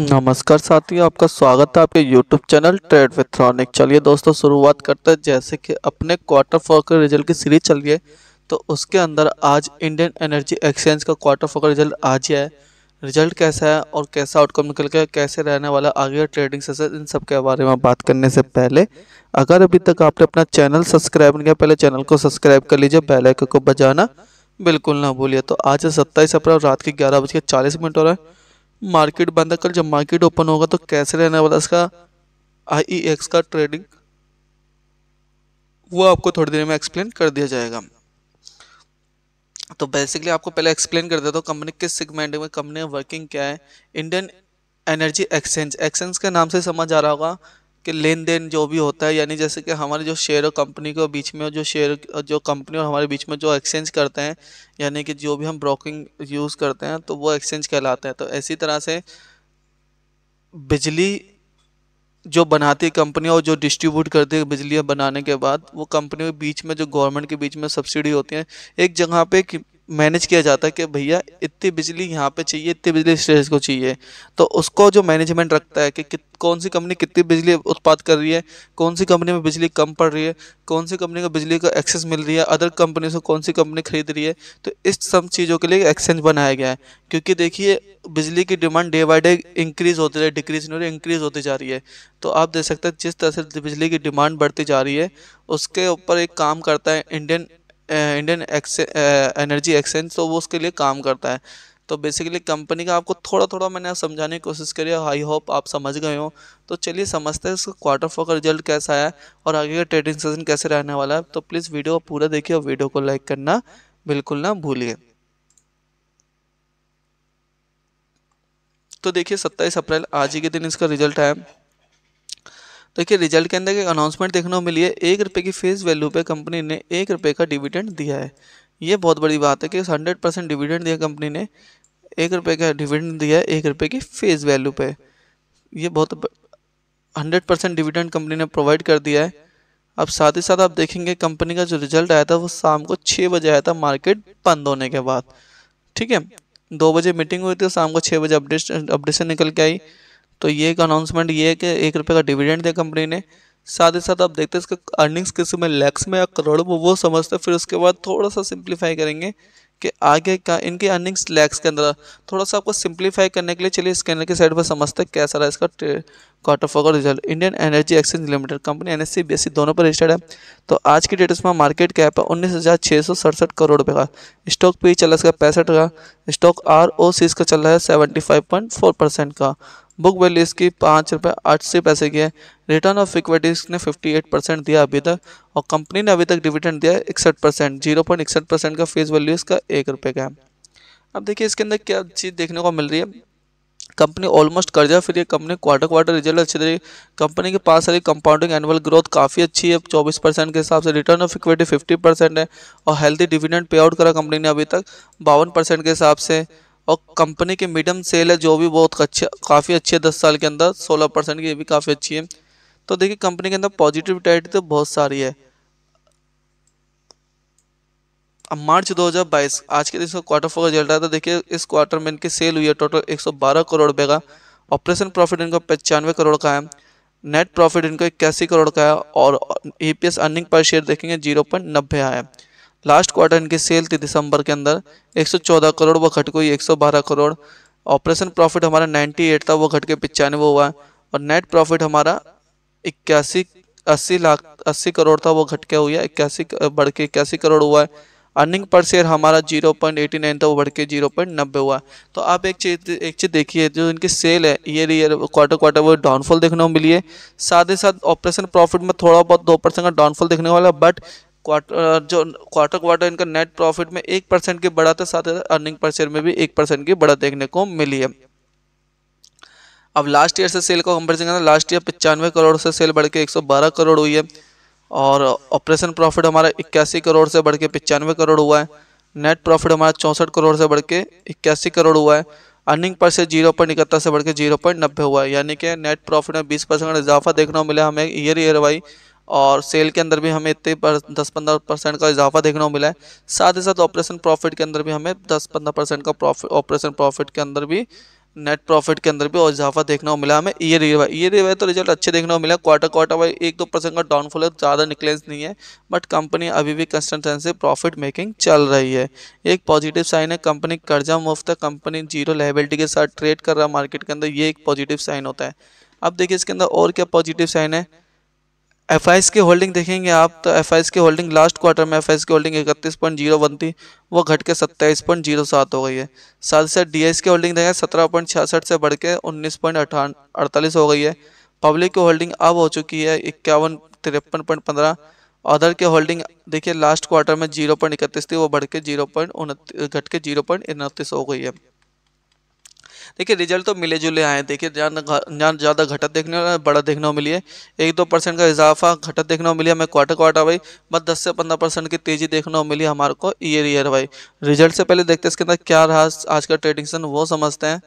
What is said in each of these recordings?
नमस्कार साथियों आपका स्वागत है आपके यूट्यूब चैनल ट्रेड विथ्रॉनिक चलिए दोस्तों शुरुआत करते हैं जैसे कि अपने क्वार्टर फोर के रिजल्ट की सीरीज चल रही है तो उसके अंदर आज इंडियन एनर्जी एक्सचेंज का क्वार्टर फोर का रिजल्ट आज ही है रिजल्ट कैसा है और कैसा आउटकम निकल के कैसे रहने वाला आगे ट्रेडिंग सेशन इन सब के बारे में बात करने से पहले अगर अभी तक आपने अपना चैनल सब्सक्राइब नहीं किया पहले चैनल को सब्सक्राइब कर लीजिए बेलाइकन को बजाना बिल्कुल ना भूलिए तो आज सत्ताईस अप्रैल रात के ग्यारह बज के चालीस मिनट हो रहा है मार्केट बंद है कल जब मार्केट ओपन होगा तो कैसे रहने वाला इसका आई एक्स e का ट्रेडिंग वो आपको थोड़ी देर में एक्सप्लेन कर दिया जाएगा तो बेसिकली आपको पहले एक्सप्लेन कर देता हूँ कंपनी किस सेगमेंट में कंपनी वर्किंग क्या है इंडियन एनर्जी एक्सचेंज एक्सचेंज के नाम से समझ आ रहा होगा कि लेन देन जो भी होता है यानी जैसे कि हमारे जो शेयर और कंपनी के बीच में जो शेयर जो कंपनी और हमारे बीच में जो एक्सचेंज करते हैं यानी कि जो भी हम ब्रोकिंग यूज़ करते हैं तो वो एक्सचेंज कहलाते हैं तो इसी तरह से बिजली जो बनाती है कंपनी और जो डिस्ट्रीब्यूट करती है बिजली बनाने के बाद वो कंपनी के बीच में जो गवर्नमेंट के बीच में सब्सिडी होती है एक जगह पे मैनेज किया जाता है कि भैया इतनी बिजली यहाँ पे चाहिए इतनी बिजली स्टेशन को चाहिए तो उसको जो मैनेजमेंट रखता है कि, कौन सी कंपनी कितनी बिजली उत्पाद कर रही है कौन सी कंपनी में बिजली कम पड़ रही है कौन सी कंपनी को बिजली का एक्सेस मिल रही है अदर कंपनी से कौन सी कंपनी खरीद रही है तो इस सब चीज़ों के लिए एक्सचेंज बनाया गया है क्योंकि देखिए बिजली की demand day by day increase होती रही डिक्रीज नहीं हो रही इंक्रीज़ होती जा रही है तो आप देख सकते हैं जिस तरह से बिजली की डिमांड बढ़ती जा रही है उसके ऊपर एक काम करता है इंडियन इंडियन एनर्जी एक्सचेंज तो वो उसके लिए काम करता है तो बेसिकली कंपनी का आपको थोड़ा थोड़ा मैंने समझाने की कोशिश करी है आई होप आप समझ गए हो तो चलिए समझते हैं इसका क्वार्टर फोर का रिजल्ट कैसा आया और आगे का ट्रेडिंग सेशन कैसे रहने वाला है तो प्लीज़ वीडियो पूरा देखिए और वीडियो को लाइक करना बिल्कुल ना भूलिए तो देखिए सत्ताईस अप्रैल आज ही के दिन इसका रिजल्ट आया देखिए रिजल्ट के अंदर एक अनाउंसमेंट देखने को मिली है एक रुपये की फेस वैल्यू पे कंपनी ने एक रुपये का डिविडेंड दिया है ये बहुत बड़ी बात है कि हंड्रेड परसेंट डिविडेंड दिया कंपनी ने एक रुपये का डिविडेंड दिया है एक रुपये की फेस वैल्यू पे ये बहुत हंड्रेड परसेंट डिविडेंड कंपनी ने प्रोवाइड कर दिया है अब साथ ही साथ आप देखेंगे कंपनी का जो रिजल्ट आया था वो शाम को छः बजे आया था मार्केट बंद होने के बाद ठीक है दो बजे मीटिंग हुई थी शाम को छः बजे अपडेट अपडेशन निकल के आई तो ये एक अनाउंसमेंट ये है कि एक रुपये का डिविडेंड दिया कंपनी ने साथ ही साथ आप देखते हैं इसका अर्निंग्स किस में लैक्स में या करोड़ों में वो समझते हैं फिर उसके बाद थोड़ा सा सिंप्लीफाई करेंगे कि आगे का इनकी अर्निंग्स लैक्स के अंदर थोड़ा सा आपको सिंप्लीफाई करने के लिए चलिए स्कैनर के साइड पर समझते हैं कैसा रहा इसका क्वार्टर फोर का result Indian energy exchange limited company N S दोनों पर रजिस्टर्ड है तो आज की डेट इसमें मार्केट कैप है उन्नीस हज़ार छः सौ सड़सठ करोड़ रुपये का स्टॉक पे चला इसका पैंसठ का स्टॉक आर ओ सी इसका चल रहा है seventy five point four percent का बुक वैल्यू इसकी पाँच रुपये अस्सी पैसे की है रिटर्न ऑफ इक्विटी इसने 58 परसेंट दिया अभी तक और कंपनी ने अभी तक डिविडेंड दिया है इकसठ परसेंट जीरो पॉइंट इकसठ परसेंट का फेस वैल्यू इसका एक रुपये का है अब देखिए इसके अंदर क्या चीज़ देखने को मिल रही है कंपनी ऑलमोस्ट कर्जा फिर ये कंपनी क्वार्टर क्वार्टर रिजल्ट अच्छी तरीके कंपनी के पास सारी कंपाउंडिंग एनुअल ग्रोथ काफ़ी अच्छी है चौबीस परसेंट के हिसाब से return of equity fifty percent है और हेल्थी डिविडेंड पे आउट करा कंपनी ने अभी तक बावन परसेंट के हिसाब से और कंपनी की मीडियम सेल है जो भी बहुत अच्छे काफ़ी अच्छी है दस साल के अंदर सोलह परसेंट की ये भी काफ़ी अच्छी है तो देखिए कंपनी के अंदर पॉजिटिव टाइट तो बहुत सारी है अब मार्च 2022 आज के दिन इसका क्वार्टर फोर चल रहा था देखिए इस क्वार्टर में इनकी सेल हुई है टोटल 112 करोड़ रुपये का ऑपरेशन प्रॉफिट इनका पचानवे करोड़ का है नेट प्रॉफिट इनका इक्यासी करोड़ का है और E P earning per share देखेंगे जीरो पॉइंट नब्बे आया है लास्ट क्वार्टर इनकी सेल थी दिसंबर के अंदर 114 करोड़ वो घट गई 112 करोड़ ऑपरेशन प्रॉफिट हमारा 98 था वो घट के पचानवे हुआ है और नेट प्रॉफिट हमारा इक्यासी अस्सी लाख अस्सी करोड़ था वो घट के हुआ है इक्यासी बढ़ के इक्यासी करोड़ हुआ है अर्निंग पर शेयर हमारा जीरो पॉइंट एटी नाइन था वो बढ़ के जीरो पॉइंट नब्बे हुआ तो आप एक चीज़ एक चीज़ देखिए जो इनकी सेल है ईयर ईयर क्वार्टर क्वार्टर वो डाउनफॉल देखने को मिली है साथ ही साथ ऑपरेशन प्रॉफिट में थोड़ा बहुत दो परसेंट का डाउनफॉल देखने वाला बट क्वार्टर uh, जो क्वार्टर क्वार्टर इनका नेट प्रॉफिट में एक परसेंट की बढ़ा था साथ ही अर्निंग पर शेयर में भी एक परसेंट की बढ़ा देखने को मिली है अब लास्ट ईयर से सेल का कंपेरिजन करना लास्ट ईयर पचानवे करोड़ से सेल बढ़ के बारह करोड़ हुई है और ऑपरेशन प्रॉफिट हमारा इक्यासी करोड़ से बढ़ के पचानवे करोड़ हुआ है नेट प्रॉफिट हमारा चौंसठ करोड़ से बढ़ के इक्यासी करोड़ हुआ है earning per share zero point इकहत्तर से बढ़ के जीरो पॉइंट नब्बे हुआ है यानी कि नेट प्रॉफिट में बीस परसेंट का इजाफा देखने को मिला हमें ईयर ईयर वाई और सेल के अंदर भी हमें इतने पर दस पंद्रह परसेंट का इजाफा देखने को मिला है साथ ही साथ ऑपरेशन प्रॉफिट के अंदर भी हमें दस पंद्रह परसेंट का प्रॉफिट ऑपरेशन प्रॉफिट के अंदर भी नेट प्रॉफिट के अंदर भी और इजाफा देखने को मिला हमें ईयर ईयर ईयर ईयर तो रिजल्ट अच्छे देखने को मिला क्वार्टर क्वार्टर वाई एक दो परसेंट का डाउनफॉल है ज़्यादा निकलेंस नहीं है बट कंपनी अभी भी कंस्टेंट प्रॉफिट मेकिंग चल रही है एक पॉजिटिव साइन है कंपनी कर्जा मुफ्त है कंपनी जीरो लाइबिलिटी के साथ ट्रेड कर रहा है मार्केट के अंदर ये एक पॉजिटिव साइन होता है अब देखिए इसके अंदर और क्या पॉजिटिव साइन है एफ की होल्डिंग देखेंगे आप तो एफ की होल्डिंग लास्ट क्वार्टर में एफ की होल्डिंग इकतीस पॉइंट जीरो वन थी वो घट के सत्ताईस पॉइंट जीरो सात हो गई है साथ ही साथ डी की होल्डिंग देखें सत्रह पॉइंट छियासठ से बढ़ के उन्नीस पॉइंट अठान अड़तालीस हो गई है पब्लिक की होल्डिंग अब हो चुकी है इक्यावन तिरपन पॉइंट पंद्रह अदर की होल्डिंग देखिए लास्ट क्वार्टर में जीरो पॉइंट इकतीस थी वो बढ़ के जीरो पॉइंट उनतीस घट के जीरो पॉइंट उनतीस हो गई है देखिए रिजल्ट तो मिले जुले आए देखिए जहाँ ज़्यादा घटत देखने को बड़ा देखने को मिली है एक दो परसेंट का इजाफा घटत देखने को मिली हमें क्वार्टर क्वार्टर भाई बस दस से पंद्रह परसेंट की तेज़ी देखने को मिली हमारे को ईयर ईयर भाई रिजल्ट से पहले देखते इसके अंदर क्या रहा आज का ट्रेडिंग सन वो समझते हैं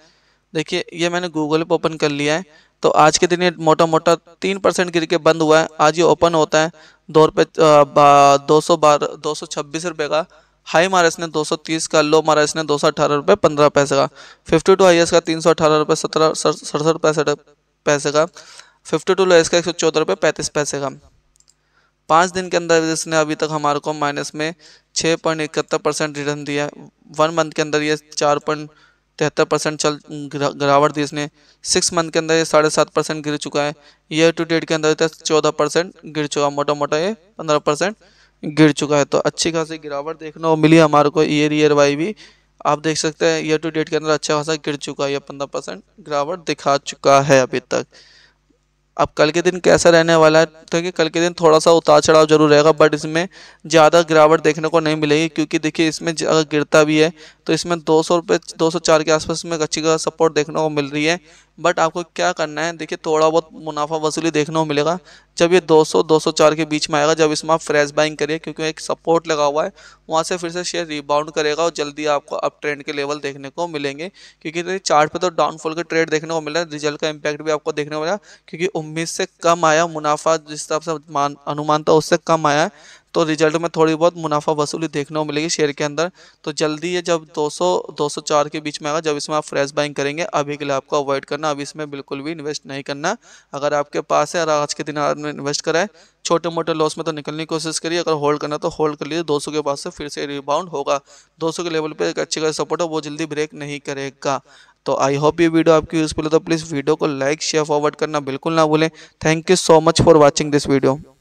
देखिए ये मैंने गूगल पर ओपन कर लिया है तो आज के दिन ये मोटा मोटा तीन परसेंट गिर के बंद हुआ है आज ये ओपन होता है दो रुपये दो सौ बारह दो सौ छब्बीस रुपये का हाई मारा इसने 230 का लो मारा इसने दो सौ अठारह रुपये पंद्रह पैसे का फिफ्टी टू एस का तीन सौ अठारह रुपये सत्रह सड़सठ पैंसठ पैसे का फिफ्टी टू एस का एक सौ चौदह रुपये पैंतीस पैसे का पाँच दिन के अंदर इसने अभी तक हमारे को माइनस में छः पॉइंट इकहत्तर परसेंट रिटर्न दिया है वन मंथ के अंदर ये चार पॉइंट तिहत्तर परसेंट चल गिरावट दी इसने सिक्स मंथ के अंदर ये साढ़े सात परसेंट गिर चुका है ईयर टू डेट के अंदर तो चौदह परसेंट गिर चुका मोटा मोटा ये पंद्रह परसेंट गिर चुका है तो अच्छी खासी गिरावट देखने को मिली हमारे को ईयर ईयर वाई भी आप देख सकते हैं ईयर टू डेट के अंदर अच्छा खासा गिर चुका है पंद्रह परसेंट गिरावट दिखा चुका है अभी तक अब कल के दिन कैसा रहने वाला है क्योंकि तो कल के दिन थोड़ा सा उतार चढ़ाव जरूर रहेगा बट इसमें ज़्यादा गिरावट देखने को नहीं मिलेगी क्योंकि देखिए इसमें अगर गिरता भी है तो इसमें दो सौ रुपये दो सौ चार के आसपास में अच्छी खास सपोर्ट देखने को मिल रही है बट आपको क्या करना है देखिए थोड़ा बहुत मुनाफा वसूली देखने को मिलेगा जब ये 200 204 के बीच में आएगा जब इसमें आप फ्रेश बाइंग करिए क्योंकि एक सपोर्ट लगा हुआ है वहाँ से फिर से शेयर रिबाउंड करेगा और जल्दी आपको अप ट्रेंड के लेवल देखने को मिलेंगे क्योंकि चार्ट पे तो डाउनफॉल के ट्रेड देखने को मिला रिजल्ट का इम्पैक्ट भी आपको देखने को मिला क्योंकि उम्मीद से कम आया मुनाफा जिस तरह से अनुमान था उससे कम आया तो रिजल्ट में थोड़ी बहुत मुनाफा वसूली देखने को मिलेगी शेयर के अंदर तो जल्दी ये जब 200 204 के बीच में आएगा जब इसमें आप फ्रेश बाइंग करेंगे अभी के लिए आपको अवॉइड करना अभी इसमें बिल्कुल भी इन्वेस्ट नहीं करना अगर आपके पास है और आज के दिन आपने इन्वेस्ट करा है छोटे मोटे लॉस में तो निकलने की कोशिश करिए अगर होल्ड करना तो होल्ड कर लीजिए दो के पास से फिर से रिबाउंड होगा दो के लेवल पर एक अच्छी खासी सपोर्ट है वो जल्दी ब्रेक नहीं करेगा तो आई होप ये वीडियो आपकी यूज़फुल है तो प्लीज़ वीडियो को लाइक शेयर फॉरवर्ड करना बिल्कुल ना भूलें thank you so much for watching this video